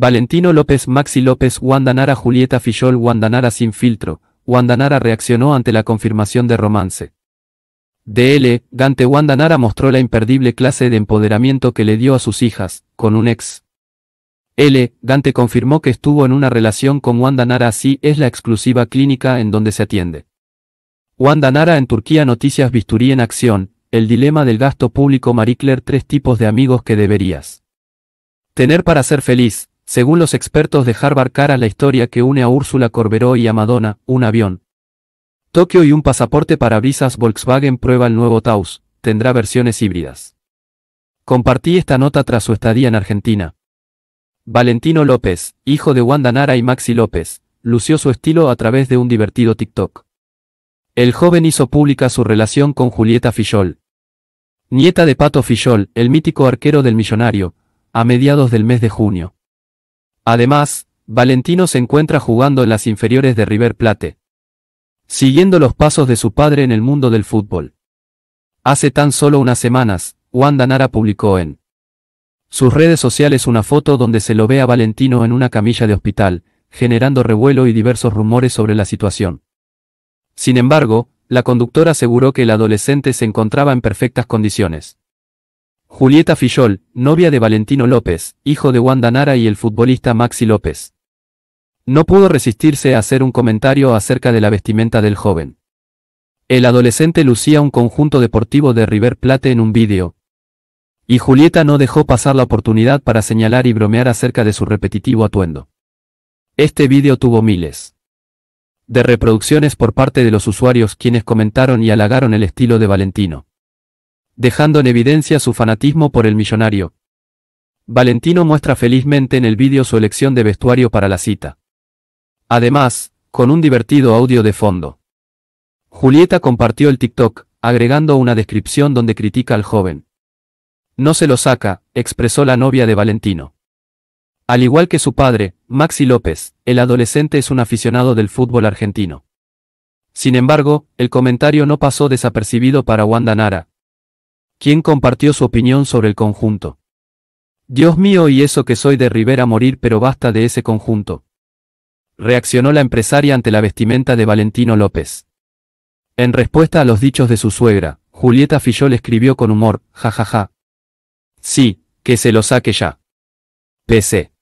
Valentino López Maxi López Wandanara Julieta Fillol Wandanara sin filtro, Wandanara reaccionó ante la confirmación de romance. DL, Gante Wandanara mostró la imperdible clase de empoderamiento que le dio a sus hijas, con un ex. L. Gante confirmó que estuvo en una relación con Wanda Nara, así es la exclusiva clínica en donde se atiende. Wanda Nara en Turquía Noticias Bisturí en acción, el dilema del gasto público Maricler: tres tipos de amigos que deberías tener para ser feliz, según los expertos de Harvard Cara la historia que une a Úrsula Corberó y a Madonna, un avión. Tokio y un pasaporte para brisas Volkswagen prueba el nuevo Taos, tendrá versiones híbridas. Compartí esta nota tras su estadía en Argentina. Valentino López, hijo de Wanda Nara y Maxi López, lució su estilo a través de un divertido TikTok. El joven hizo pública su relación con Julieta Fillol. Nieta de Pato Fillol, el mítico arquero del millonario, a mediados del mes de junio. Además, Valentino se encuentra jugando en las inferiores de River Plate. Siguiendo los pasos de su padre en el mundo del fútbol. Hace tan solo unas semanas, Wanda Nara publicó en sus redes sociales una foto donde se lo ve a Valentino en una camilla de hospital, generando revuelo y diversos rumores sobre la situación. Sin embargo, la conductora aseguró que el adolescente se encontraba en perfectas condiciones. Julieta Fillol, novia de Valentino López, hijo de Wanda Nara y el futbolista Maxi López. No pudo resistirse a hacer un comentario acerca de la vestimenta del joven. El adolescente lucía un conjunto deportivo de River Plate en un vídeo. Y Julieta no dejó pasar la oportunidad para señalar y bromear acerca de su repetitivo atuendo. Este vídeo tuvo miles de reproducciones por parte de los usuarios quienes comentaron y halagaron el estilo de Valentino dejando en evidencia su fanatismo por el millonario. Valentino muestra felizmente en el vídeo su elección de vestuario para la cita. Además, con un divertido audio de fondo. Julieta compartió el TikTok, agregando una descripción donde critica al joven. No se lo saca, expresó la novia de Valentino. Al igual que su padre, Maxi López, el adolescente es un aficionado del fútbol argentino. Sin embargo, el comentario no pasó desapercibido para Wanda Nara, ¿Quién compartió su opinión sobre el conjunto. Dios mío y eso que soy de Rivera morir pero basta de ese conjunto. Reaccionó la empresaria ante la vestimenta de Valentino López. En respuesta a los dichos de su suegra, Julieta Fillol escribió con humor, jajaja. Ja, ja. Sí, que se lo saque ya. PC.